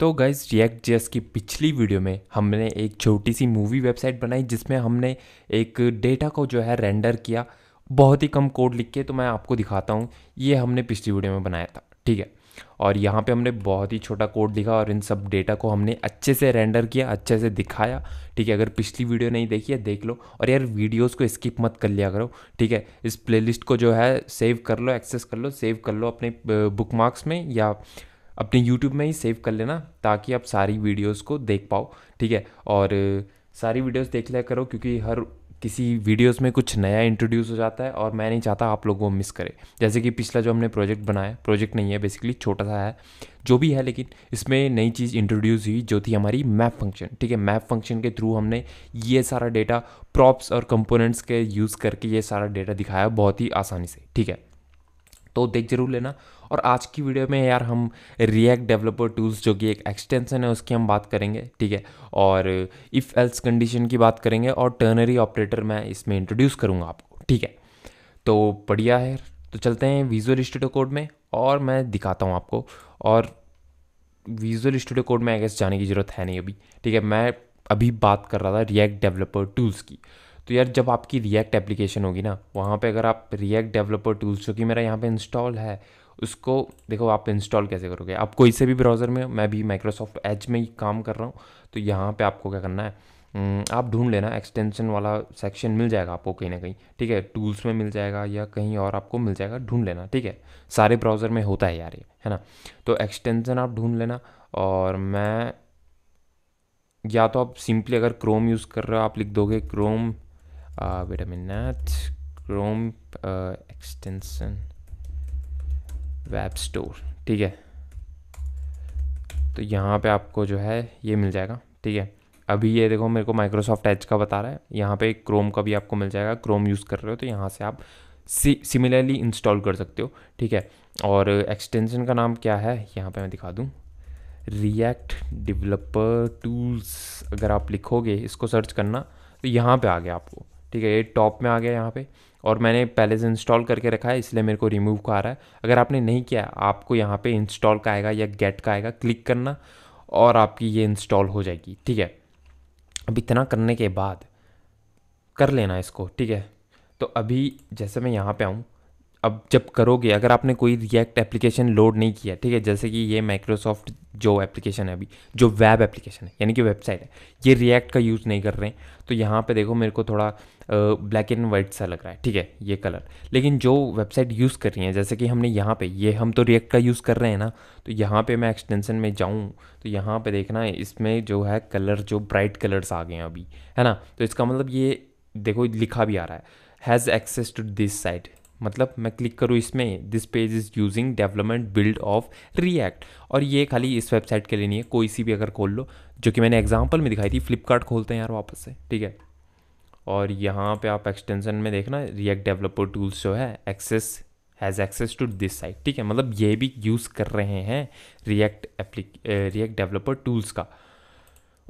तो guys react जेस की पिछली वीडियो में हमने एक छोटी सी मूवी वेबसाइट बनाई जिसमें हमने एक डेटा को जो है रेंडर किया बहुत ही कम कोड लिख के तो मैं आपको दिखाता हूँ ये हमने पिछली वीडियो में बनाया था ठीक है और यहाँ पे हमने बहुत ही छोटा कोड लिखा और इन सब डेटा को हमने अच्छे से रेंडर किया अच्छे से दिखाया ठीक है अगर पिछली वीडियो नहीं देखी है देख लो और यार वीडियोस को स्किप मत कर लिया करो ठीक है इस प्लेलिस्ट को जो है सेव कर लो एक्सेस कर लो सेव कर लो अपने बुक मार्क्स में या अपने यूट्यूब में ही सेव कर लेना ताकि आप सारी वीडियोज़ को देख पाओ ठीक है और सारी वीडियोज़ देख लिया करो क्योंकि हर किसी वीडियोस में कुछ नया इंट्रोड्यूस हो जाता है और मैं नहीं चाहता आप लोगों को मिस करें जैसे कि पिछला जो हमने प्रोजेक्ट बनाया प्रोजेक्ट नहीं है बेसिकली छोटा सा है जो भी है लेकिन इसमें नई चीज़ इंट्रोड्यूस हुई जो थी हमारी मैप फंक्शन ठीक है मैप फंक्शन के थ्रू हमने ये सारा डेटा प्रॉप्स और कंपोनेंट्स के यूज़ करके ये सारा डेटा दिखाया बहुत ही आसानी से ठीक है तो देख जरूर लेना और आज की वीडियो में यार हम रिएक्ट डेवलपर टूल्स जो कि एक एक्सटेंसन है उसकी हम बात करेंगे ठीक है और इफ़ एल्स कंडीशन की बात करेंगे और टर्नरी ऑपरेटर मैं इसमें इंट्रोड्यूस करूँगा आपको ठीक है तो बढ़िया है तो चलते हैं विजुअल स्टूडियो कोड में और मैं दिखाता हूँ आपको और विजुअल स्टूडियो कोड में आई गेस जाने की ज़रूरत है नहीं अभी ठीक है मैं अभी बात कर रहा था रिएक्ट डेवलपर टूल्स की तो यार जब आपकी रिएक्ट एप्लीकेशन होगी ना वहाँ पे अगर आप रिएक्ट डेवलपर टूल्स जो कि मेरा यहाँ पे इंस्टॉल है उसको देखो आप इंस्टॉल कैसे करोगे आप कोई से भी ब्राउज़र में मैं भी माइक्रोसॉफ्ट एज में ही काम कर रहा हूँ तो यहाँ पे आपको क्या करना है हम्म, आप ढूंढ लेना एक्सटेंशन वाला सेक्शन मिल जाएगा आपको कहीं ना कहीं ठीक है टूल्स में मिल जाएगा या कहीं और आपको मिल जाएगा ढूंढ लेना ठीक है सारे ब्राउज़र में होता है यार ये है ना तो एक्सटेंशन आप ढूंढ लेना और मैं या तो आप सिंपली अगर क्रोम यूज़ कर रहे हो आप लिख दोगे Chrome vitamin Chrome extension web store ठीक है तो यहाँ पे आपको जो है ये मिल जाएगा ठीक है अभी ये देखो मेरे को माइक्रोसॉफ्ट एच का बता रहा है यहाँ पे क्रोम का भी आपको मिल जाएगा क्रोम यूज़ कर रहे हो तो यहाँ से आप सिमिलरली इंस्टॉल कर सकते हो ठीक है और एक्सटेंशन का नाम क्या है यहाँ पे मैं दिखा दूँ रिएक्ट डिवलपर टूल्स अगर आप लिखोगे इसको सर्च करना तो यहाँ पे आ गया आपको ठीक है ये टॉप में आ गया यहाँ पर और मैंने पहले से इंस्टॉल करके रखा है इसलिए मेरे को रिमूव का आ रहा है अगर आपने नहीं किया आपको यहाँ पे इंस्टॉल का आएगा या गेट का आएगा क्लिक करना और आपकी ये इंस्टॉल हो जाएगी ठीक है अब इतना करने के बाद कर लेना इसको ठीक है तो अभी जैसे मैं यहाँ पे आऊँ अब जब करोगे अगर आपने कोई रिएक्ट एप्लीकेशन लोड नहीं किया ठीक है जैसे कि ये माइक्रोसॉफ्ट जो एप्लीकेशन है अभी जो वेब एप्लीकेशन है यानी कि वेबसाइट है ये रिएक्ट का यूज़ नहीं कर रहे हैं तो यहाँ पे देखो मेरे को थोड़ा ब्लैक एंड वाइट सा लग रहा है ठीक है ये कलर लेकिन जो वेबसाइट यूज़ कर रही है जैसे कि हमने यहाँ पे ये हम तो रिएक्ट का यूज़ कर रहे हैं ना तो यहाँ पे मैं एक्सटेंशन में जाऊँ तो यहाँ पे देखना इसमें जो है कलर जो ब्राइट कलर्स आ गए हैं अभी है ना तो इसका मतलब ये देखो लिखा भी आ रहा है has access to this site मतलब मैं क्लिक करूँ इसमें this page is using development build of React और ये खाली इस वेबसाइट के लिए नहीं है कोई सी भी अगर खोल लो जो कि मैंने एग्जाम्पल में दिखाई थी फ्लिपकार्ट खोलते हैं यार वापस से ठीक है और यहाँ पे आप एक्सटेंशन में देखना रिएक्ट डेवलपर टूल्स जो है access has access to this site ठीक है मतलब ये भी यूज़ कर रहे हैं रिएक्ट एप्ली रिएक्ट डेवलपर टूल्स का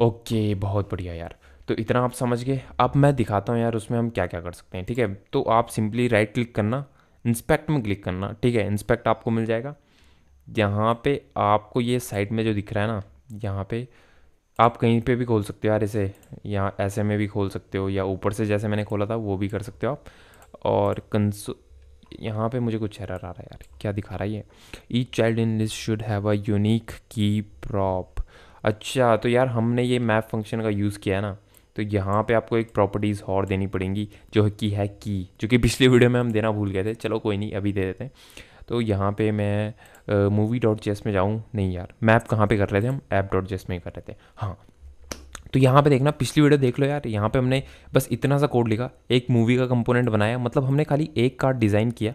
ओके बहुत बढ़िया यार तो इतना आप समझ गए अब मैं दिखाता हूँ यार उसमें हम क्या क्या कर सकते हैं ठीक है तो आप सिंपली राइट क्लिक करना इंस्पेक्ट में क्लिक करना ठीक है इंस्पेक्ट आपको मिल जाएगा यहाँ पे आपको ये साइड में जो दिख रहा है ना यहाँ पे आप कहीं पे भी खोल सकते हो यार इसे यहाँ ऐसे में भी खोल सकते हो या ऊपर से जैसे मैंने खोला था वो भी कर सकते हो आप और कंसो यहाँ पे मुझे कुछ एरर आ रहा है यार क्या दिखा रहा है ये each child in list should have a unique key prop अच्छा तो यार हमने ये मैप फंक्शन का यूज़ किया है ना तो यहाँ पे आपको एक प्रॉपर्टीज़ और देनी पड़ेंगी जो है कि है की जो कि पिछले वीडियो में हम देना भूल गए थे चलो कोई नहीं अभी दे देते हैं तो यहाँ पे मैं मूवी डॉट जेस में जाऊँ नहीं यार मैप कहाँ पे कर रहे थे हम ऐप डॉट जेस में ही कर रहे थे हाँ तो यहाँ पे देखना पिछली वीडियो देख लो यार यहाँ पे हमने बस इतना सा कोड लिखा एक मूवी का कंपोनेंट बनाया मतलब हमने खाली एक कार्ड डिज़ाइन किया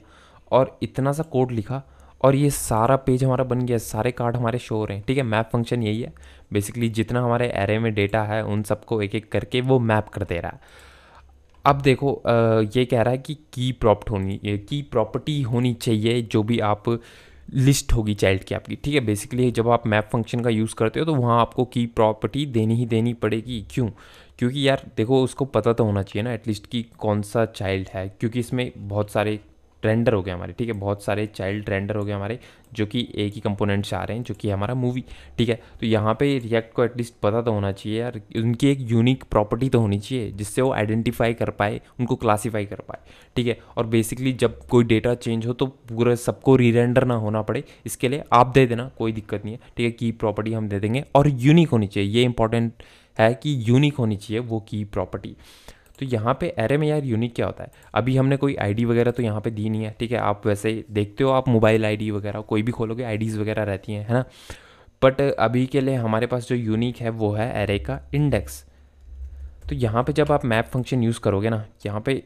और इतना सा कोड लिखा और ये सारा पेज हमारा बन गया सारे कार्ड हमारे शो हो रहे हैं ठीक है मैप फंक्शन यही है बेसिकली जितना हमारे एरे में डेटा है उन सबको एक एक करके वो मैप कर दे रहा है अब देखो ये कह रहा है कि की प्रॉप्ट होनी की प्रॉपर्टी होनी चाहिए जो भी आप लिस्ट होगी चाइल्ड की आपकी ठीक है बेसिकली जब आप मैप फंक्शन का यूज़ करते हो तो वहाँ आपको की प्रॉपर्टी देनी ही देनी पड़ेगी क्यों क्योंकि यार देखो उसको पता तो होना चाहिए ना एटलीस्ट कि कौन सा चाइल्ड है क्योंकि इसमें बहुत सारे ट्रेंडर हो गए हमारे ठीक है बहुत सारे चाइल्ड ट्रेंडर हो गए हमारे जो कि एक ही कंपोनेंट से आ रहे हैं जो कि हमारा मूवी ठीक है तो यहाँ पे रिएक्ट को एटलीस्ट पता तो होना चाहिए यार उनकी एक यूनिक प्रॉपर्टी तो होनी चाहिए जिससे वो आइडेंटिफाई कर पाए उनको क्लासीफाई कर पाए ठीक है और बेसिकली जब कोई डेटा चेंज हो तो पूरा सबको रिरेंडर ना होना पड़े इसके लिए आप दे देना कोई दिक्कत नहीं है ठीक है की प्रॉपर्टी हम दे देंगे और यूनिक होनी चाहिए ये इंपॉर्टेंट है कि यूनिक होनी चाहिए वो की प्रॉपर्टी तो यहाँ पे एरे में यार यूनिक क्या होता है अभी हमने कोई आईडी वगैरह तो यहाँ पे दी नहीं है ठीक है आप वैसे देखते हो आप मोबाइल आईडी वगैरह कोई भी खोलोगे आईडीज़ वगैरह रहती हैं है ना बट अभी के लिए हमारे पास जो यूनिक है वो है एरे का इंडेक्स तो यहाँ पे जब आप मैप फंक्शन यूज़ करोगे ना यहाँ पे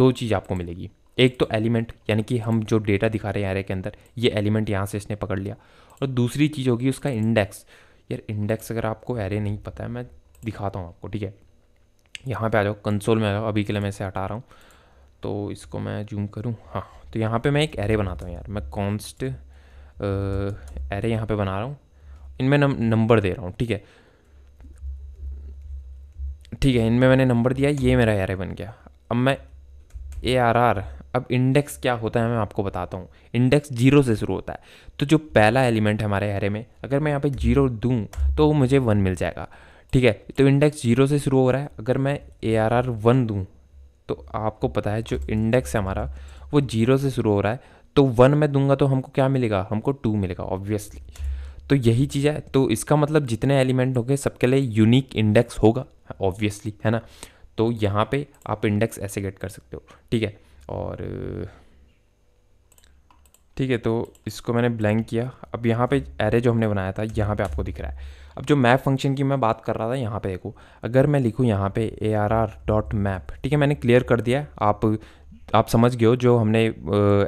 दो चीज़ आपको मिलेगी एक तो एलिमेंट यानी कि हम जो डेटा दिखा रहे हैं एरे के अंदर ये एलिमेंट यहाँ से इसने पकड़ लिया और दूसरी चीज़ होगी उसका इंडेक्स यार इंडेक्स अगर आपको एरे नहीं पता है मैं दिखाता हूँ आपको ठीक है यहाँ पे आ जाओ कंसोल में आ जाओ अभी के लिए मैं इसे हटा रहा हूँ तो इसको मैं जूम करूँ हाँ तो यहाँ पे मैं एक एरे बनाता हूँ यार मैं कॉन्स्ट एरे यहाँ पे बना रहा हूँ इनमें नम, नंबर दे रहा हूँ ठीक है ठीक है इनमें मैंने नंबर दिया ये मेरा एरे बन गया अब मैं ए आर आर अब इंडेक्स क्या होता है मैं आपको बताता हूँ इंडेक्स जीरो से शुरू होता है तो जो पहला एलिमेंट है हमारे एरे में अगर मैं यहाँ पे जीरो दूँ तो मुझे वन मिल जाएगा ठीक है तो इंडेक्स जीरो से शुरू हो रहा है अगर मैं ए आर आर वन दूँ तो आपको पता है जो इंडेक्स है हमारा वो जीरो से शुरू हो रहा है तो वन मैं दूंगा तो हमको क्या मिलेगा हमको टू मिलेगा ऑब्वियसली तो यही चीज़ है तो इसका मतलब जितने एलिमेंट होंगे सबके लिए यूनिक इंडेक्स होगा ऑब्वियसली है ना तो यहाँ पे आप इंडेक्स ऐसे गेट कर सकते हो ठीक है और ठीक है तो इसको मैंने ब्लैंक किया अब यहाँ पे एरे जो हमने बनाया था यहाँ पे आपको दिख रहा है अब जो मैप फंक्शन की मैं बात कर रहा था यहाँ पे देखो अगर मैं लिखूँ यहाँ पे A R R dot map ठीक है मैंने क्लियर कर दिया आप आप समझ गए हो जो हमने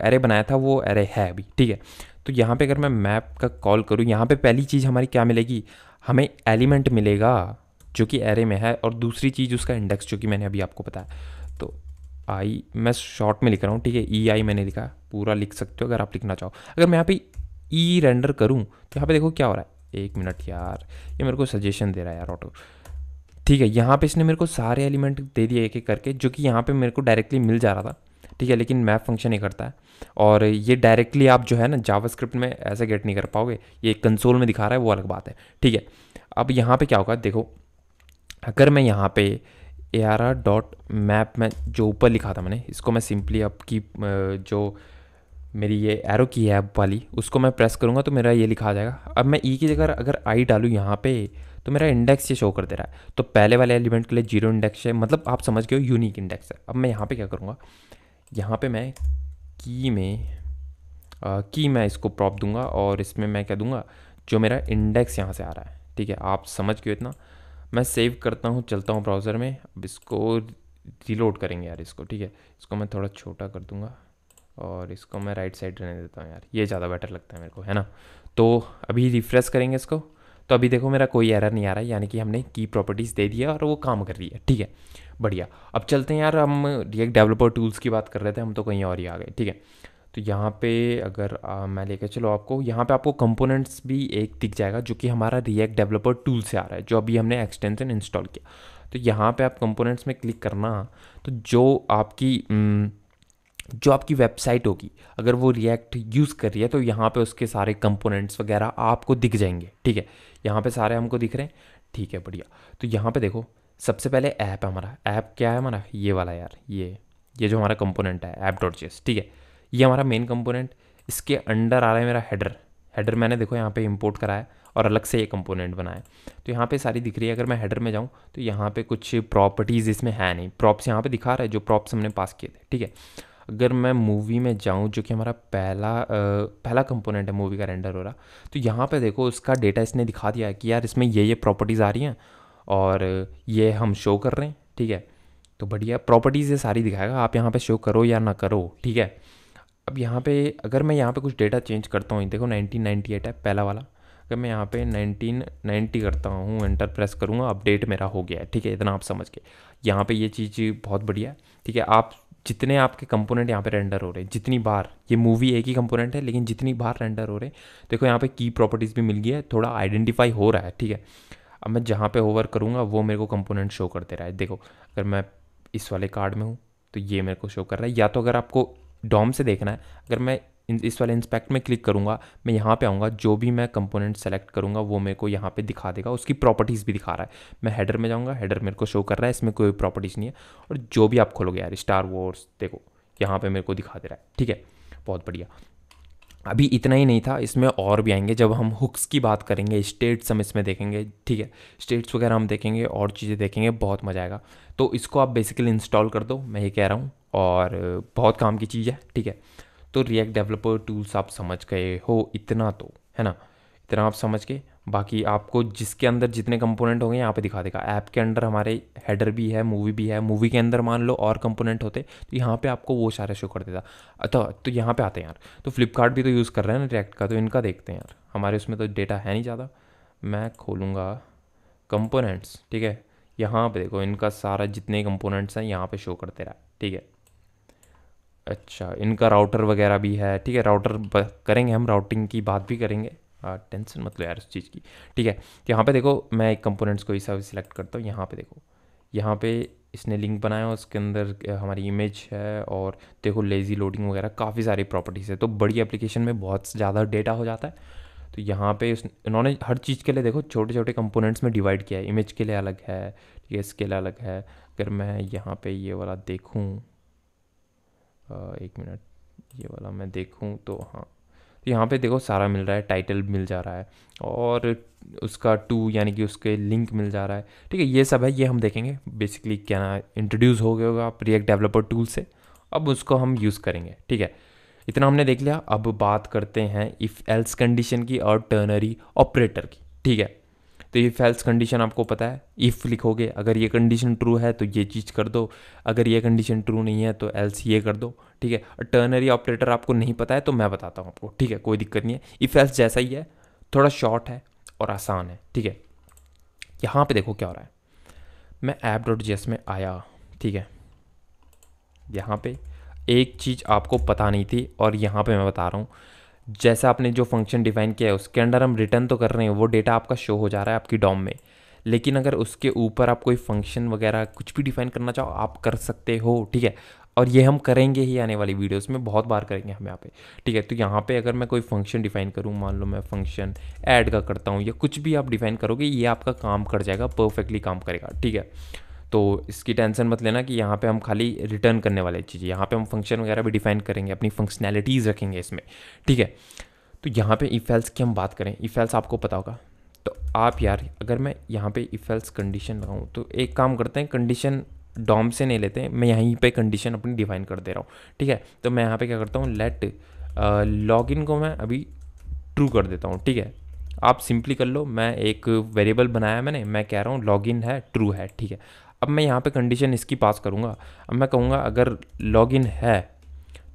एरे बनाया था वो एरे है अभी ठीक है तो यहाँ पे अगर मैं मैप का कॉल करूँ यहाँ पे पहली चीज़ हमारी क्या मिलेगी हमें एलिमेंट मिलेगा जो कि एरे में है और दूसरी चीज़ उसका इंडेक्स जो कि मैंने अभी आपको बताया तो आई मैं शॉर्ट में लिख रहा हूँ ठीक है ई e आई मैंने लिखा पूरा लिख सकते हो अगर आप लिखना चाहो अगर मैं यहाँ पे ई e रेंडर करूँ तो यहाँ पे देखो क्या हो रहा है एक मिनट यार ये मेरे को सजेशन दे रहा है यार ऑटो ठीक है यहाँ पे इसने मेरे को सारे एलिमेंट दे दिए एक एक करके जो कि यहाँ पे मेरे को डायरेक्टली मिल जा रहा था ठीक है लेकिन मैप फंक्शन नहीं करता है और ये डायरेक्टली आप जो है ना जावास्क्रिप्ट में ऐसे गेट नहीं कर पाओगे ये कंसोल में दिखा रहा है वो अलग बात है ठीक है अब यहाँ पे क्या होगा देखो अगर मैं यहाँ पे A R R dot map में जो ऊपर लिखा था मैंने इसको मैं सिंपली आपकी जो मेरी ये एरो की है ऐप वाली उसको मैं प्रेस करूँगा तो मेरा ये लिखा आ जाएगा अब मैं ई e की जगह अगर आई डालूँ यहाँ पे तो मेरा इंडेक्स ये शो कर दे रहा है तो पहले वाले एलिमेंट के लिए जीरो इंडेक्स है मतलब आप समझ गए हो यूनिक इंडेक्स है अब मैं यहाँ पे क्या करूँगा यहाँ पे मैं की में आ, की मैं इसको प्रॉप दूंगा और इसमें मैं क्या दूंगा जो मेरा इंडेक्स यहाँ से आ रहा है ठीक है आप समझ गए इतना मैं सेव करता हूँ चलता हूँ ब्राउज़र में अब इसको रिलोड करेंगे यार इसको ठीक है इसको मैं थोड़ा छोटा कर दूंगा और इसको मैं राइट साइड रहने देता हूँ यार ये ज़्यादा बेटर लगता है मेरे को है ना तो अभी रिफ्रेश करेंगे इसको तो अभी देखो मेरा कोई एरर नहीं आ रहा है यानी कि हमने की प्रॉपर्टीज़ दे दिया और वो काम कर रही है ठीक है बढ़िया अब चलते हैं यार हम रिएक्ट डेवलपर टूल्स की बात कर रहे थे हम तो कहीं और ही आ गए ठीक है तो यहाँ पे अगर आ, मैं लेकर चलो आपको यहाँ पे आपको कंपोनेंट्स भी एक दिख जाएगा जो कि हमारा रिएक्ट डेवलपर टूल से आ रहा है जो अभी हमने एक्सटेंशन इंस्टॉल किया तो यहाँ पे आप कंपोनेंट्स में क्लिक करना तो जो आपकी हम्म, जो आपकी वेबसाइट होगी अगर वो रिएक्ट यूज़ कर रही है तो यहाँ पे उसके सारे कंपोनेंट्स वगैरह आपको दिख जाएंगे ठीक है यहाँ पे सारे हमको दिख रहे हैं ठीक है बढ़िया तो यहाँ पे देखो सबसे पहले ऐप है हमारा ऐप क्या है हमारा ये वाला यार ये ये जो हमारा कंपोनेंट है ऐप डॉट चेस ठीक है ये हमारा मेन कंपोनेंट इसके अंडर आ रहा है मेरा हेडर हेडर मैंने देखो यहाँ पे इंपोर्ट कराया और अलग से ये कंपोनेंट बनाया तो यहाँ पे सारी दिख रही है अगर मैं हेडर में जाऊँ तो यहाँ पे कुछ प्रॉपर्टीज़ इसमें है नहीं प्रॉप्स यहाँ पे दिखा रहा है जो प्रॉप्स हमने पास किए थे ठीक है अगर मैं मूवी में जाऊँ जो कि हमारा पहला आ, पहला कंपोनेंट है मूवी का रेंडर हो रहा तो यहाँ पे देखो उसका डेटा इसने दिखा दिया है कि यार इसमें ये ये प्रॉपर्टीज़ आ रही हैं और ये हम शो कर रहे हैं ठीक है तो बढ़िया प्रॉपर्टीज़ ये सारी दिखाएगा आप यहाँ पर शो करो या ना करो ठीक है अब यहाँ पे अगर मैं यहाँ पे कुछ डेटा चेंज करता हूँ देखो 1998 है पहला वाला अगर मैं यहाँ पे 1990 करता हूँ एंटर प्रेस करूँगा अपडेट मेरा हो गया है ठीक है इतना आप समझ के यहाँ पे ये चीज़ बहुत बढ़िया है ठीक है आप जितने आपके कंपोनेंट यहाँ पे रेंडर हो रहे हैं जितनी बार ये मूवी एक ही कंपोनेंट है लेकिन जितनी बार रेंडर हो रहे हैं देखो यहाँ पे की प्रॉपर्टीज़ भी मिल गई है थोड़ा आइडेंटिफाई हो रहा है ठीक है अब मैं जहाँ पे होवर करूँगा वो मेरे को कंपोनेंट शो कर दे रहा है देखो अगर मैं इस वाले कार्ड में हूँ तो ये मेरे को शो कर रहा है या तो अगर आपको डॉम से देखना है अगर मैं इस वाले इंस्पेक्ट में क्लिक करूँगा मैं यहाँ पे आऊँगा जो भी मैं कंपोनेंट सेलेक्ट करूँगा वो मेरे को यहाँ पे दिखा देगा उसकी प्रॉपर्टीज़ भी दिखा रहा है मैं हेडर में जाऊँगा हेडर मेरे को शो कर रहा है इसमें कोई प्रॉपर्टीज़ नहीं है और जो भी आप खोलोगे यार स्टार वॉर्स देखो यहाँ पर मेरे को दिखा दे रहा है ठीक है बहुत बढ़िया अभी इतना ही नहीं था इसमें और भी आएंगे जब हम हुक्स की बात करेंगे स्टेट्स हम इसमें देखेंगे ठीक है स्टेट्स वगैरह हम देखेंगे और चीज़ें देखेंगे बहुत मज़ा आएगा तो इसको आप बेसिकली इंस्टॉल कर दो मैं ये कह रहा हूँ और बहुत काम की चीज़ है ठीक है तो रिएक्ट डेवलपर टूल्स आप समझ गए हो इतना तो है ना इतना आप समझ के बाकी आपको जिसके अंदर जितने कंपोनेंट होंगे यहाँ पे दिखा देगा ऐप के अंदर हमारे हेडर भी है मूवी भी है मूवी के अंदर मान लो और कंपोनेंट होते तो यहाँ पे आपको वो सारे शो कर देता अच्छा तो यहाँ पे आते हैं यार तो फ्लिपकार्ट भी तो यूज़ कर रहे हैं ना रिएक्ट का तो इनका देखते हैं यार हमारे उसमें तो डेटा है नहीं ज़्यादा मैं खोलूँगा कंपोनेंट्स ठीक है यहाँ पर देखो इनका सारा जितने कंपोनेंट्स हैं यहाँ पर शो करते रहा ठीक है अच्छा इनका राउटर वगैरह भी है ठीक है राउटर करेंगे हम राउटिंग की बात भी करेंगे टेंशन मतलब यार उस चीज़ की ठीक है तो यहाँ पे देखो मैं एक कंपोनेंट्स को ही सिलेक्ट करता हूँ यहाँ पे देखो यहाँ पे इसने लिंक बनाया उसके अंदर हमारी इमेज है और देखो लेज़ी लोडिंग वगैरह काफ़ी सारी प्रॉपर्टीज़ है तो बड़ी एप्लीकेशन में बहुत ज़्यादा डेटा हो जाता है तो यहाँ पे इन्होंने हर चीज़ के लिए देखो छोटे छोटे कंपोनेंट्स में डिवाइड किया है इमेज के लिए अलग है ठीक है इसके लिए अलग है अगर मैं यहाँ पे ये वाला देखूँ एक मिनट ये वाला मैं देखूँ तो हाँ तो यहाँ पे देखो सारा मिल रहा है टाइटल मिल जा रहा है और उसका टू यानी कि उसके लिंक मिल जा रहा है ठीक है ये सब है ये हम देखेंगे बेसिकली क्या ना इंट्रोड्यूस हो गया होगा आप रिएक्ट डेवलपर टूल से अब उसको हम यूज़ करेंगे ठीक है इतना हमने देख लिया अब बात करते हैं इफ़ एल्स कंडीशन की और टर्नरी ऑपरेटर की ठीक है तो ये फेल्स कंडीशन आपको पता है इफ़ लिखोगे अगर ये कंडीशन ट्रू है तो ये चीज़ कर दो अगर ये कंडीशन ट्रू नहीं है तो एल्स ये कर दो ठीक है टर्नरी ऑपरेटर आपको नहीं पता है तो मैं बताता हूँ आपको ठीक है कोई दिक्कत नहीं है इफ़ एल्स जैसा ही है थोड़ा शॉर्ट है और आसान है ठीक है यहाँ पे देखो क्या हो रहा है मैं ऐप डॉट जी में आया ठीक है यहाँ पे एक चीज़ आपको पता नहीं थी और यहाँ पे मैं बता रहा हूँ जैसा आपने जो फंक्शन डिफाइन किया है उसके अंडर हम रिटर्न तो कर रहे हैं वो डेटा आपका शो हो जा रहा है आपकी डॉम में लेकिन अगर उसके ऊपर आप कोई फंक्शन वगैरह कुछ भी डिफाइन करना चाहो आप कर सकते हो ठीक है और ये हम करेंगे ही आने वाली वीडियोस में बहुत बार करेंगे हम यहाँ पे ठीक है तो यहाँ पे अगर मैं कोई फंक्शन डिफाइन करूँ मान लो मैं फंक्शन ऐड का करता हूँ या कुछ भी आप डिफाइन करोगे ये आपका काम कर जाएगा परफेक्टली काम करेगा ठीक है तो इसकी टेंशन मत लेना कि यहाँ पे हम खाली रिटर्न करने वाले चीज़ें यहाँ पे हम फंक्शन वगैरह भी डिफाइन करेंगे अपनी फंक्शनैलिटीज़ रखेंगे इसमें ठीक है तो यहाँ पे इफ़ेल्स की हम बात करें इफ़ेल्स आपको पता होगा तो आप यार अगर मैं यहाँ पे इफ़ेल्स कंडीशन लगाऊँ तो एक काम करते हैं कंडीशन डॉम से नहीं लेते मैं यहीं पर कंडीशन अपनी डिफाइन कर दे रहा हूँ ठीक है तो मैं यहाँ पर क्या करता हूँ लेट लॉग uh, को मैं अभी ट्रू कर देता हूँ ठीक है आप सिंपली कर लो मैं एक वेरिएबल बनाया मैंने मैं कह रहा हूँ लॉगिन है ट्रू है ठीक है अब मैं यहाँ पे कंडीशन इसकी पास करूँगा अब मैं कहूँगा अगर लॉग इन है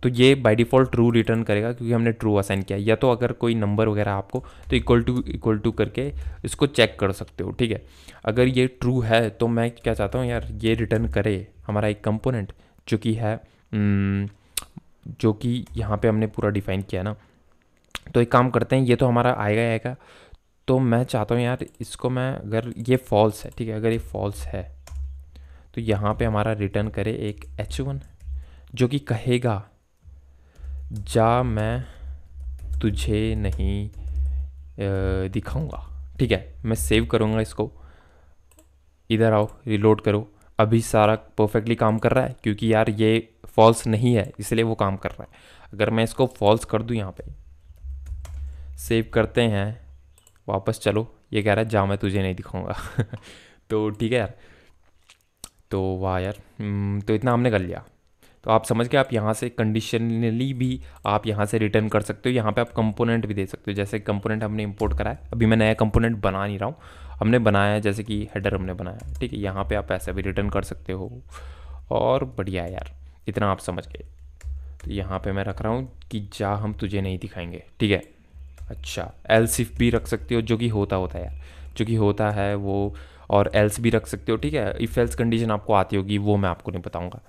तो ये बाय डिफ़ॉल्ट ट्रू रिटर्न करेगा क्योंकि हमने ट्रू असाइन किया या तो अगर कोई नंबर वगैरह आपको तो इक्वल टू इक्वल टू करके इसको चेक कर सकते हो ठीक है अगर ये ट्रू है तो मैं क्या चाहता हूँ यार ये रिटर्न करे हमारा एक कंपोनेंट जो कि है जो कि यहाँ पे हमने पूरा डिफाइन किया ना तो एक काम करते हैं ये तो हमारा आएगा आएगा तो मैं चाहता हूँ यार इसको मैं अगर ये फॉल्स है ठीक है अगर ये फॉल्स है तो यहाँ पे हमारा रिटर्न करे एक एच वन जो कि कहेगा जा मैं तुझे नहीं दिखाऊंगा ठीक है मैं सेव करूँगा इसको इधर आओ रिलोड करो अभी सारा परफेक्टली काम कर रहा है क्योंकि यार ये फॉल्स नहीं है इसलिए वो काम कर रहा है अगर मैं इसको फॉल्स कर दूँ यहाँ पे सेव करते हैं वापस चलो ये कह रहा है जा मैं तुझे नहीं दिखाऊंगा तो ठीक है यार तो वाह यार हम्म, तो इतना हमने कर लिया तो आप समझ के आप यहाँ से कंडीशनली भी आप यहाँ से रिटर्न कर सकते हो यहाँ पे आप कंपोनेंट भी दे सकते हो जैसे कंपोनेंट हमने इंपोर्ट कराया अभी मैं नया कंपोनेंट बना नहीं रहा हूँ हमने बनाया है जैसे कि हेडर हमने बनाया ठीक है यहाँ पे आप ऐसा भी रिटर्न कर सकते हो और बढ़िया यार इतना आप समझ गए तो यहाँ पे मैं रख रहा हूँ कि जा हम तुझे नहीं दिखाएंगे ठीक है अच्छा एल सिफ भी रख सकते हो जो कि होता होता है यार जो कि होता है वो और एल्स भी रख सकते हो ठीक है इफ़ एल्स कंडीशन आपको आती होगी वो मैं आपको नहीं बताऊँगा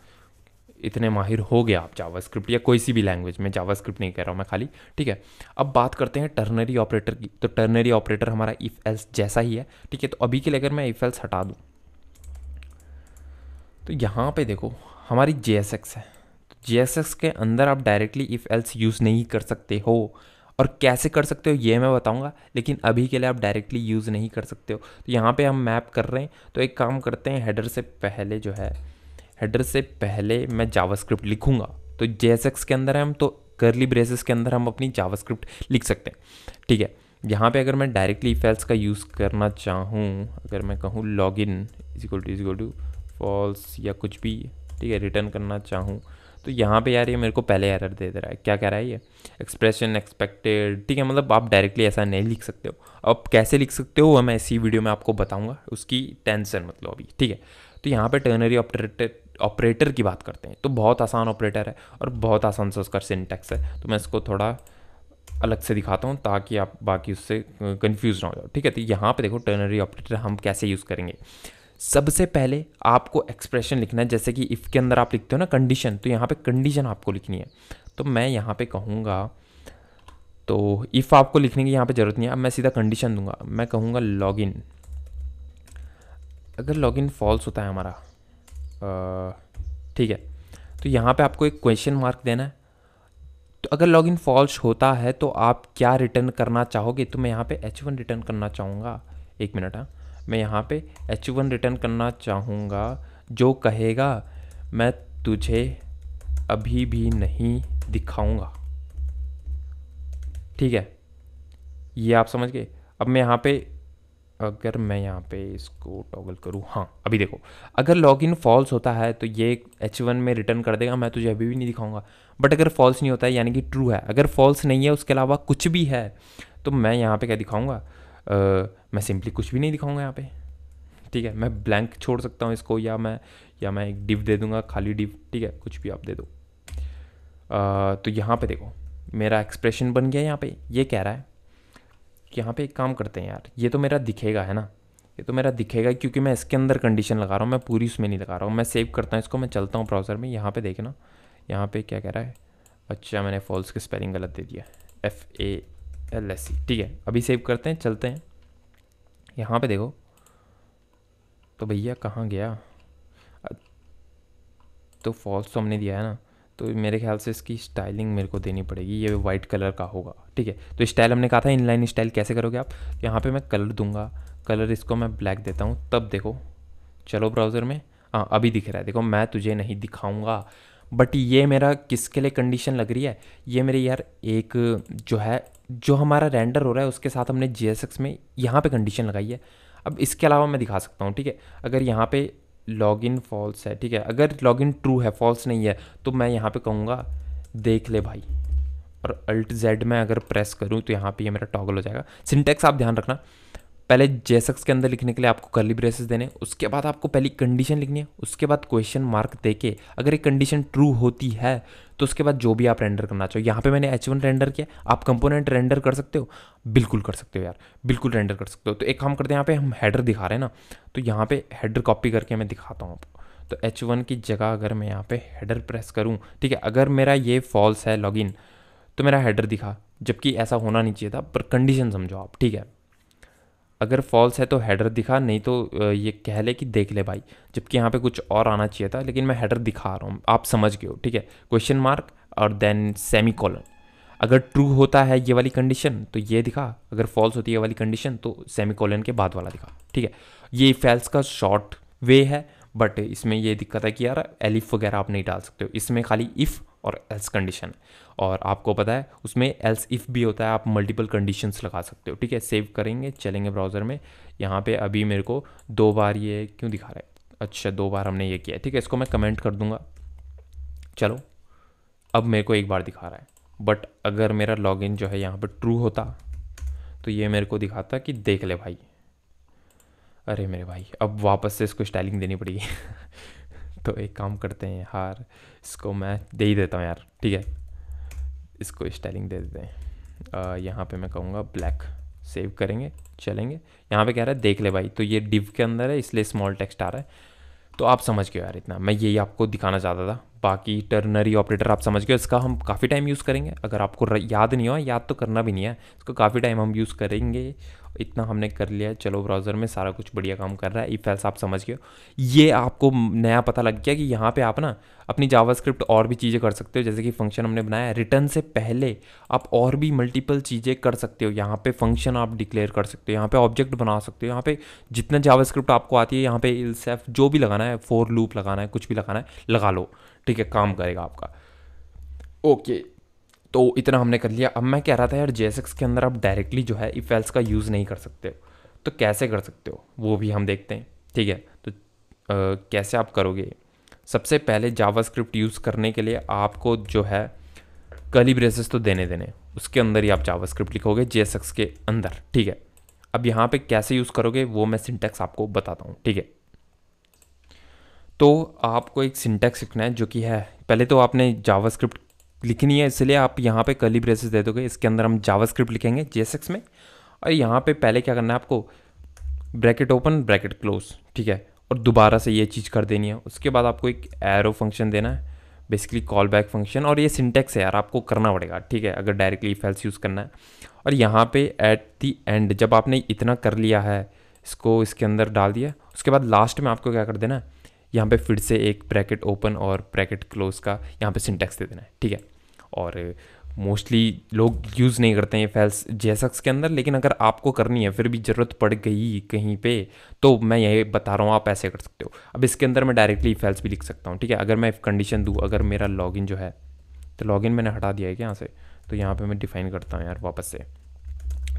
इतने माहिर हो गए आप जावास्क्रिप्ट या कोई सी भी लैंग्वेज में जावास्क्रिप्ट नहीं कह रहा हूँ मैं खाली ठीक है अब बात करते हैं टर्नरी ऑपरेटर की तो टर्नरी ऑपरेटर हमारा इफ़ एल्स जैसा ही है ठीक है तो अभी के लिए अगर मैं इफ़ एल्स हटा दूँ तो यहाँ पे देखो हमारी जे है जे के अंदर आप डायरेक्टली इफ़ एल्स यूज़ नहीं कर सकते हो और कैसे कर सकते हो ये मैं बताऊंगा लेकिन अभी के लिए आप डायरेक्टली यूज़ नहीं कर सकते हो तो यहाँ पे हम मैप कर रहे हैं तो एक काम करते हैं हेडर से पहले जो है हेडर से पहले मैं जावास्क्रिप्ट लिखूँगा तो जे के अंदर हम तो करली ब्रेसेस के अंदर हम अपनी जावास्क्रिप्ट लिख सकते हैं ठीक है यहाँ पे अगर मैं डायरेक्टली फेल्स का यूज़ करना चाहूँ अगर मैं कहूँ log in is equal to is equal to false या कुछ भी ठीक है रिटर्न करना चाहूँ तो यहाँ पे यार ये मेरे को पहले एरर दे दे रहा है क्या कह रहा है ये एक्सप्रेशन एक्सपेक्टेड ठीक है मतलब आप डायरेक्टली ऐसा नहीं लिख सकते हो अब कैसे लिख सकते हो मैं इसी वीडियो में आपको बताऊँगा उसकी टेंशन मतलब अभी ठीक है तो यहाँ पर टर्नरी ऑपरेटर ऑपरेटर की बात करते हैं तो बहुत आसान ऑपरेटर है और बहुत आसान से उसका सिंटेक्स है तो मैं इसको थोड़ा अलग से दिखाता हूँ ताकि आप बाकी उससे कन्फ्यूज ना हो जाओ ठीक है तो यहाँ पे देखो टर्नरी ऑपरेटर हम कैसे यूज़ करेंगे सबसे पहले आपको एक्सप्रेशन लिखना है जैसे कि इफ़ के अंदर आप लिखते हो ना कंडीशन तो यहाँ पे कंडीशन आपको लिखनी है तो मैं यहाँ पे कहूँगा तो इफ़ आपको लिखने की यहाँ पे ज़रूरत नहीं है अब मैं सीधा कंडीशन दूंगा मैं कहूँगा इन अगर इन फॉल्स होता है हमारा ठीक है तो यहाँ पे आपको एक क्वेश्चन मार्क देना है तो अगर लॉग इन फॉल्स होता है तो आप क्या रिटर्न करना चाहोगे तो मैं यहाँ पे एच वन रिटर्न करना चाहूँगा एक मिनट हाँ मैं यहाँ पे एच वन रिटर्न करना चाहूँगा जो कहेगा मैं तुझे अभी भी नहीं दिखाऊँगा ठीक है ये आप समझ गए अब मैं यहाँ पे अगर मैं यहाँ पे इसको टॉगल करूँ हाँ अभी देखो अगर लॉगिन फॉल्स होता है तो ये एच वन में रिटर्न कर देगा मैं तुझे अभी भी नहीं दिखाऊंगा बट अगर फॉल्स नहीं होता है यानी कि ट्रू है अगर फॉल्स नहीं है उसके अलावा कुछ भी है तो मैं यहाँ पे क्या दिखाऊंगा मैं सिंपली कुछ भी नहीं दिखाऊंगा यहाँ पे ठीक है मैं ब्लैंक छोड़ सकता हूँ इसको या मैं या मैं एक डिव दे दूंगा खाली डिव ठीक है कुछ भी आप दे दो आ, तो यहाँ पे देखो मेरा एक्सप्रेशन बन गया यहाँ पे ये कह रहा है कि यहाँ पे एक काम करते हैं यार ये तो मेरा दिखेगा है ना ये तो मेरा दिखेगा क्योंकि मैं इसके अंदर कंडीशन लगा रहा हूँ मैं पूरी उसमें नहीं लगा रहा हूँ मैं सेव करता हूँ इसको मैं चलता हूँ ब्राउज़र में यहाँ पे देखना यहाँ पे क्या कह रहा है अच्छा मैंने फॉल्स की स्पेलिंग गलत दे दिया F A L S C ठीक है अभी सेव करते हैं चलते हैं यहाँ पे देखो तो भैया कहाँ गया तो फॉल्स तो हमने दिया है ना तो मेरे ख्याल से इसकी स्टाइलिंग मेरे को देनी पड़ेगी ये वाइट कलर का होगा ठीक है तो स्टाइल हमने कहा था इनलाइन स्टाइल कैसे करोगे आप यहाँ पे मैं कलर दूंगा कलर इसको मैं ब्लैक देता हूँ तब देखो चलो ब्राउज़र में हाँ अभी दिख रहा है देखो मैं तुझे नहीं दिखाऊँगा बट ये मेरा किसके लिए कंडीशन लग रही है ये मेरे यार एक जो है जो हमारा रेंडर हो रहा है उसके साथ हमने जी में यहाँ पर कंडीशन लगाई है अब इसके अलावा मैं दिखा सकता हूँ ठीक है अगर यहाँ पे लॉग इन फॉल्स है ठीक है अगर लॉग इन ट्रू है फॉल्स नहीं है तो मैं यहाँ पे कहूँगा देख ले भाई और अल्ट जेड में अगर प्रेस करूँ तो यहाँ पे ये यह मेरा टॉगल हो जाएगा सिंटेक्स आप ध्यान रखना पहले जेसक्स के अंदर लिखने के लिए आपको कर्ली ब्रेसेस देने उसके बाद आपको पहली कंडीशन लिखनी है उसके बाद क्वेश्चन मार्क दे के अगर ये कंडीशन ट्रू होती है तो उसके बाद जो भी आप रेंडर करना चाहो यहाँ पे मैंने एच वन रेंडर किया आप कंपोनेंट रेंडर कर सकते हो बिल्कुल कर सकते हो यार बिल्कुल रेंडर कर सकते हो तो एक काम करते हैं यहाँ पे हम हेडर दिखा रहे हैं ना तो यहाँ पे हेडर कॉपी करके मैं दिखाता हूँ आपको तो एच वन की जगह अगर मैं यहाँ पे हेडर प्रेस करूँ ठीक है अगर मेरा ये फॉल्स है लॉगिन तो मेरा हेडर दिखा जबकि ऐसा होना नहीं चाहिए था पर कंडीशन समझो आप ठीक है अगर फॉल्स है तो हेडर दिखा नहीं तो ये कह ले कि देख ले भाई जबकि यहाँ पे कुछ और आना चाहिए था लेकिन मैं हेडर दिखा रहा हूँ आप समझ गए हो ठीक है क्वेश्चन मार्क और देन सेमी कॉलन अगर ट्रू होता है ये वाली कंडीशन तो ये दिखा अगर फॉल्स होती है ये वाली कंडीशन तो सेमी कॉलन के बाद वाला दिखा ठीक है ये फैल्स का शॉर्ट वे है बट इसमें ये दिक्कत है कि यार एलिफ वगैरह आप नहीं डाल सकते हो इसमें खाली इफ़ और एल्स कंडीशन है और आपको पता है उसमें एल्स इफ़ भी होता है आप मल्टीपल कंडीशंस लगा सकते हो ठीक है सेव करेंगे चलेंगे ब्राउज़र में यहाँ पे अभी मेरे को दो बार ये क्यों दिखा रहा है अच्छा दो बार हमने ये किया है ठीक है इसको मैं कमेंट कर दूंगा चलो अब मेरे को एक बार दिखा रहा है बट अगर मेरा लॉगिन जो है यहाँ पर ट्रू होता तो ये मेरे को दिखाता कि देख ले भाई अरे मेरे भाई अब वापस से इसको स्टाइलिंग देनी पड़ेगी तो एक काम करते हैं यार इसको मैं दे ही देता हूँ यार ठीक है इसको स्टाइलिंग दे देते हैं यहाँ पे मैं कहूँगा ब्लैक सेव करेंगे चलेंगे यहाँ पे कह रहा है देख ले भाई तो ये डिव के अंदर है इसलिए स्मॉल टेक्स्ट आ रहा है तो आप समझ गए यार इतना मैं यही आपको दिखाना चाहता था बाकी टर्नरी ऑपरेटर आप समझ गए इसका हम काफ़ी टाइम यूज़ करेंगे अगर आपको याद नहीं हो याद तो करना भी नहीं है इसको काफ़ी टाइम हम यूज़ करेंगे इतना हमने कर लिया चलो ब्राउज़र में सारा कुछ बढ़िया काम कर रहा है इफ एल्स आप समझ गए ये आपको नया पता लग गया कि यहाँ पे आप ना अपनी जावास्क्रिप्ट और भी चीज़ें कर सकते हो जैसे कि फंक्शन हमने बनाया है रिटर्न से पहले आप और भी मल्टीपल चीज़ें कर सकते हो यहाँ पे फंक्शन आप डिक्लेयर कर सकते हो यहाँ पे ऑब्जेक्ट बना सकते हो यहाँ पे जितना जावास्क्रिप्ट आपको आती है यहाँ पे इल्सेफ जो भी लगाना है फोर लूप लगाना है कुछ भी लगाना है लगा लो ठीक है काम करेगा आपका ओके तो इतना हमने कर लिया अब मैं कह रहा था यार जे के अंदर आप डायरेक्टली जो है इफेल्स e का यूज़ नहीं कर सकते हो तो कैसे कर सकते हो वो भी हम देखते हैं ठीक है तो आ, कैसे आप करोगे सबसे पहले जावास्क्रिप्ट यूज़ करने के लिए आपको जो है कली ब्रेसेस तो देने देने उसके अंदर ही आप जावास्क्रिप्ट लिखोगे जे के अंदर ठीक है अब यहाँ पे कैसे यूज़ करोगे वो मैं सिंटेक्स आपको बताता हूँ ठीक है तो आपको एक सिंटेक्स लिखना है जो कि है पहले तो आपने जावास्क्रिप्ट लिखनी है इसलिए आप यहाँ पे कली ब्रेसेस दे दोगे इसके अंदर हम जावास्क्रिप्ट लिखेंगे जेसेक्स में और यहाँ पे पहले क्या करना है आपको ब्रैकेट ओपन ब्रैकेट क्लोज ठीक है और दोबारा से ये चीज़ कर देनी है उसके बाद आपको एक एरो फंक्शन देना है बेसिकली कॉल बैक फंक्शन और ये सिंटेक्स है यार आपको करना पड़ेगा ठीक है अगर डायरेक्टली फेल्स यूज़ करना है और यहाँ पर एट दी एंड जब आपने इतना कर लिया है इसको इसके अंदर डाल दिया उसके बाद लास्ट में आपको क्या कर देना है यहाँ पे फिर से एक ब्रैकेट ओपन और ब्रैकेट क्लोज का यहाँ पे सिंटेक्स दे देना है ठीक है और मोस्टली लोग यूज़ नहीं करते हैं फैल्स जेसक्स के अंदर लेकिन अगर आपको करनी है फिर भी ज़रूरत पड़ गई कहीं पे तो मैं यही बता रहा हूँ आप ऐसे कर सकते हो अब इसके अंदर मैं डायरेक्टली फैल्स भी लिख सकता हूँ ठीक है अगर मैं कंडीशन दूँ अगर मेरा लॉगिन जो है तो लॉगिन मैंने हटा दिया है क्या यहाँ से तो यहाँ पर मैं डिफ़ाइन करता हूँ यार वापस से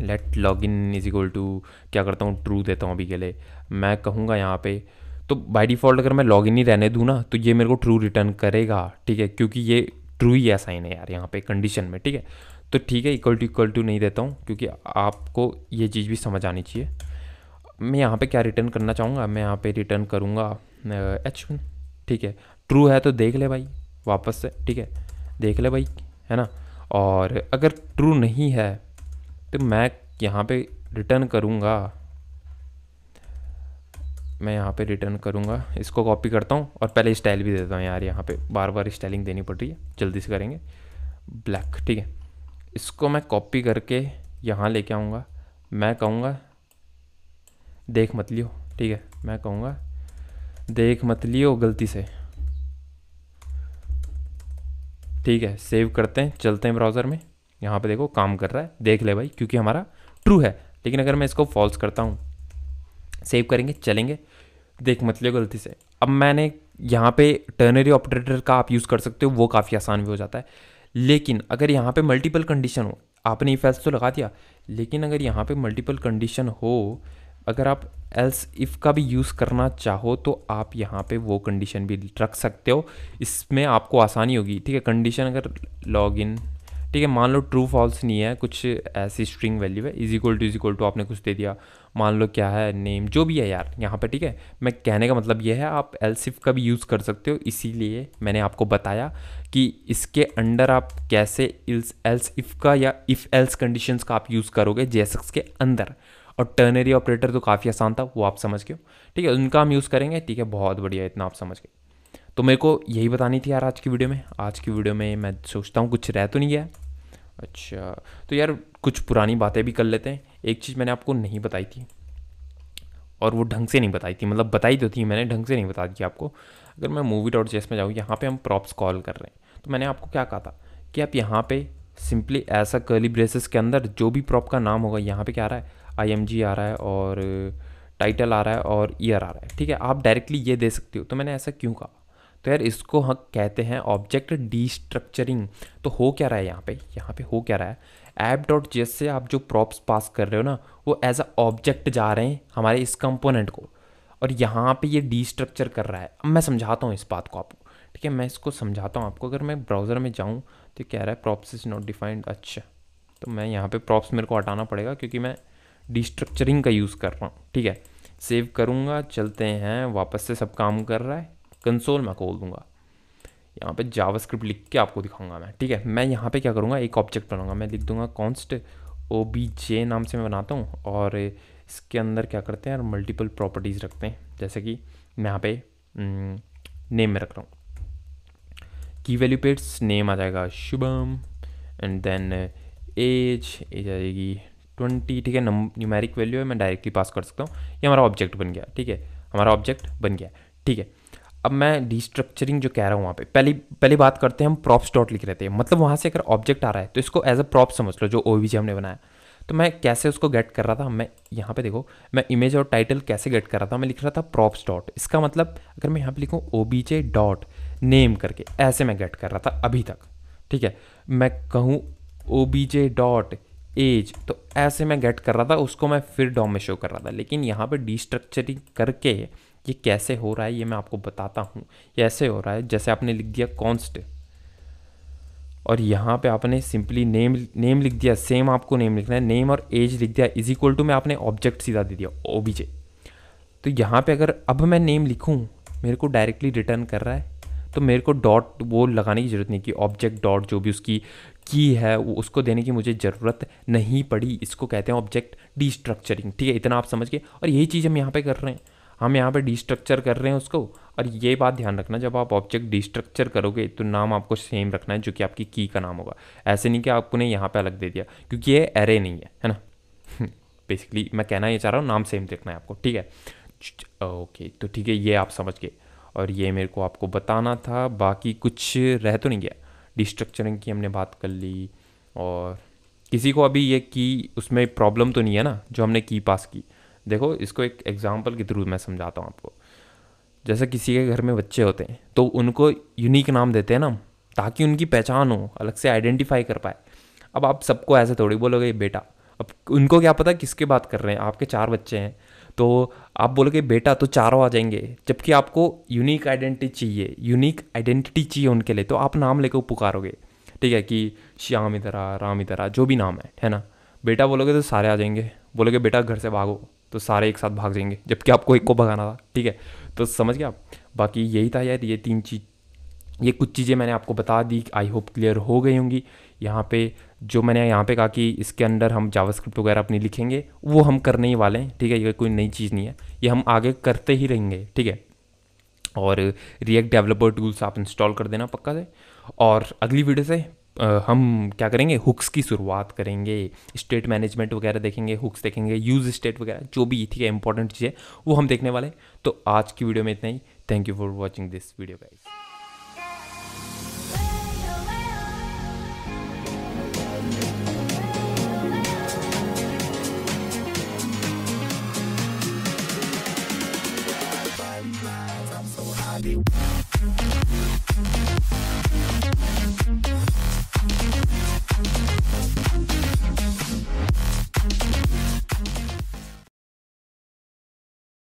let log in is equal to क्या करता हूँ ट्रू देता हूँ अभी के लिए मैं कहूँगा यहाँ पे तो बाय डिफ़ॉल्ट अगर मैं लॉगिन ही रहने दूँ ना तो ये मेरे को ट्रू रिटर्न करेगा ठीक है क्योंकि ये ट्रू ऐसा ही नहीं यार यहाँ पे कंडीशन में ठीक है तो ठीक है इक्वल टू इक्वल टू नहीं देता हूँ क्योंकि आपको ये चीज़ भी समझ आनी चाहिए मैं यहाँ पे क्या रिटर्न करना चाहूँगा मैं यहाँ पे रिटर्न करूँगा एच वन ठीक है ट्रू है तो देख ले भाई वापस से ठीक है देख ले भाई है ना और अगर ट्रू नहीं है तो मैं यहाँ पे रिटर्न करूँगा मैं यहाँ पे रिटर्न करूँगा इसको कॉपी करता हूँ और पहले स्टाइल भी देता हूँ यार यहाँ पे बार बार स्टाइलिंग देनी पड़ रही है जल्दी से करेंगे ब्लैक ठीक है इसको मैं कॉपी करके यहाँ लेके आऊँगा मैं कहूँगा देख मत लियो ठीक है मैं कहूँगा देख मत लियो गलती से ठीक है सेव करते हैं चलते हैं ब्राउज़र में यहाँ पे देखो काम कर रहा है देख ले भाई क्योंकि हमारा ट्रू है लेकिन अगर मैं इसको फॉल्स करता हूँ सेव करेंगे चलेंगे देख मत लिया गलती से अब मैंने यहाँ पे टर्नरी ऑपरेटर का आप यूज़ कर सकते हो वो काफ़ी आसान भी हो जाता है लेकिन अगर यहाँ पे मल्टीपल कंडीशन हो आपने इफ एल्स तो लगा दिया लेकिन अगर यहाँ पे मल्टीपल कंडीशन हो अगर आप एल्स इफ़ का भी यूज़ करना चाहो तो आप यहाँ पे वो कंडीशन भी रख सकते हो इसमें आपको आसानी होगी ठीक है कंडीशन अगर लॉग इन ठीक है मान लो ट्रू फॉल्स नहीं है कुछ ऐसी स्ट्रिंग वैल्यू है is equal to is equal to आपने कुछ दे दिया मान लो क्या है नेम जो भी है यार यहाँ पर ठीक है मैं कहने का मतलब ये है आप एलसिफ का भी यूज़ कर सकते हो इसीलिए मैंने आपको बताया कि इसके अंडर आप कैसे इल्स एल्स इफ़ का या इफ़ एल्स कंडीशन का आप यूज़ करोगे जेसक्स के अंदर और टर्नरी ऑपरेटर तो काफ़ी आसान था वो आप समझ गए ठीक है उनका हम यूज़ करेंगे ठीक है बहुत बढ़िया इतना आप समझ गए तो मेरे को यही बतानी थी यार आज की वीडियो में आज की वीडियो में मैं सोचता हूँ कुछ रह तो नहीं गया अच्छा तो यार कुछ पुरानी बातें भी कर लेते हैं एक चीज़ मैंने आपको नहीं बताई थी और वो ढंग से नहीं बताई थी मतलब बताई तो थी मैंने ढंग से नहीं बता दी आपको अगर मैं मूवी डॉट जेस में जाऊँ यहाँ पे हम प्रॉप्स कॉल कर रहे हैं तो मैंने आपको क्या कहा था कि आप यहाँ पे सिंपली ऐसा कर्ली ब्रेसेस के अंदर जो भी प्रॉप का नाम होगा यहाँ पे क्या आ रहा है आई आ रहा है और टाइटल आ रहा है और ईयर आ रहा है ठीक है आप डायरेक्टली ये दे सकते हो तो मैंने ऐसा क्यों कहा तो यार इसको हम कहते हैं ऑब्जेक्ट डिस्ट्रक्चरिंग तो हो क्या रहा है यहाँ पे यहाँ पे हो क्या रहा है ऐप डॉट जी से आप जो प्रॉप्स पास कर रहे हो ना वो एज अ ऑब्जेक्ट जा रहे हैं हमारे इस कंपोनेंट को और यहाँ पे ये डिस्ट्रक्चर कर रहा है अब मैं समझाता हूँ इस बात को आपको ठीक है मैं इसको समझाता हूँ आपको अगर मैं ब्राउज़र में जाऊँ तो कह रहा है प्रॉप्स इज़ नॉट डिफाइंड अच्छा तो मैं यहाँ पर प्रॉप्स मेरे को हटाना पड़ेगा क्योंकि मैं डिस्ट्रक्चरिंग का यूज़ कर रहा हूँ ठीक है सेव करूँगा चलते हैं वापस से सब काम कर रहा है कंसोल में खोल दूंगा यहाँ पे जावास्क्रिप्ट लिख के आपको दिखाऊंगा मैं ठीक है मैं यहाँ पे क्या करूँगा एक ऑब्जेक्ट बनाऊंगा मैं लिख दूंगा कॉन्स्ट ओ बी जे नाम से मैं बनाता हूँ और इसके अंदर क्या करते हैं और मल्टीपल प्रॉपर्टीज़ रखते हैं जैसे कि मैं यहाँ पे नेम में रख रहा हूँ की वैल्यू पेट्स नेम आ जाएगा Shubham and then age age आएगी ट्वेंटी ठीक है न्यूमेरिक वैल्यू है मैं डायरेक्टली पास कर सकता हूँ ये हमारा ऑब्जेक्ट बन गया ठीक है हमारा ऑब्जेक्ट बन गया ठीक है अब मैं डिस्ट्रक्चरिंग जो कह रहा हूँ वहाँ पे पहली पहली बात करते हैं हम प्रॉप्स डॉट लिख रहे थे मतलब वहाँ से अगर ऑब्जेक्ट आ रहा है तो इसको एज अ प्रॉप समझ लो जो ओ हमने बनाया तो मैं कैसे उसको गेट कर रहा था मैं यहाँ पे देखो मैं इमेज और टाइटल कैसे गेट कर रहा था मैं लिख रहा था प्रॉप्स डॉट इसका मतलब अगर मैं यहाँ पे लिखूँ ओ डॉट नेम करके ऐसे मैं गेट कर रहा था अभी तक ठीक है मैं कहूँ ओ डॉट एज तो ऐसे मैं गेट कर रहा था उसको मैं फिर डॉम में शो कर रहा था लेकिन यहाँ पर डिस्ट्रक्चरिंग करके ये कैसे हो रहा है ये मैं आपको बताता हूँ ऐसे हो रहा है जैसे आपने लिख दिया कॉन्स्ट और यहाँ पे आपने सिंपली नेम नेम लिख दिया सेम आपको नेम लिखना है नेम और एज लिख दिया इज इक्वल टू मैं आपने ऑब्जेक्ट सीधा दे दिया बीजे तो यहाँ पे अगर अब मैं नेम लिखूँ मेरे को डायरेक्टली रिटर्न कर रहा है तो मेरे को डॉट वो लगाने की ज़रूरत नहीं कि ऑब्जेक्ट डॉट जो भी उसकी की है वो उसको देने की मुझे ज़रूरत नहीं पड़ी इसको कहते हैं ऑब्जेक्ट डिस्ट्रक्चरिंग ठीक है इतना आप समझ गए और यही चीज़ हम यहाँ पे कर रहे हैं हम यहाँ पर डिस्ट्रक्चर कर रहे हैं उसको और ये बात ध्यान रखना जब आप ऑब्जेक्ट डिस्ट्रक्चर करोगे तो नाम आपको सेम रखना है जो कि आपकी की का नाम होगा ऐसे नहीं कि आपने यहाँ पे अलग दे दिया क्योंकि ये एरे नहीं है है ना बेसिकली मैं कहना ये चाह रहा हूँ नाम सेम देखना है आपको ठीक है ओके तो ठीक है ये आप समझ गए और ये मेरे को आपको बताना था बाकी कुछ रह तो नहीं गया डिस्ट्रक्चरिंग की हमने बात कर ली और किसी को अभी ये की उसमें प्रॉब्लम तो नहीं है ना जो हमने की पास की देखो इसको एक एग्ज़ाम्पल के थ्रू मैं समझाता हूँ आपको जैसे किसी के घर में बच्चे होते हैं तो उनको यूनिक नाम देते हैं ना ताकि उनकी पहचान हो अलग से आइडेंटिफाई कर पाए अब आप सबको ऐसे थोड़ी बोलोगे बेटा अब उनको क्या पता किसके बात कर रहे हैं आपके चार बच्चे हैं तो आप बोलोगे बेटा तो चारों आ जाएंगे जबकि आपको यूनिक आइडेंटिटी चाहिए यूनिक आइडेंटिटी चाहिए उनके लिए तो आप नाम लेकर पुकारोगे ठीक है कि श्याम इधर आ राम इधर आ जो भी नाम है है ना बेटा बोलोगे तो सारे आ जाएंगे बोलोगे बेटा घर से भागो तो सारे एक साथ भाग जाएंगे जबकि आपको एक को भगाना था ठीक है तो समझ गया आप बाकी यही था यार ये तीन चीज ये कुछ चीज़ें मैंने आपको बता दी आई होप क्लियर हो गई होंगी यहाँ पे जो मैंने यहाँ पे कहा कि इसके अंदर हम जावास्क्रिप्ट वगैरह अपनी लिखेंगे वो हम करने ही वाले हैं ठीक है ये कोई नई चीज़ नहीं है ये हम आगे करते ही रहेंगे ठीक है और रिएक्ट डेवलपर टूल्स आप इंस्टॉल कर देना पक्का से और अगली वीडियो से हम क्या करेंगे हुक्स की शुरुआत करेंगे स्टेट मैनेजमेंट वगैरह देखेंगे हुक्स देखेंगे यूज स्टेट वगैरह जो भी ठीक है इंपॉर्टेंट चीज़ है वो हम देखने वाले तो आज की वीडियो में इतना ही thank you for watching this video guys you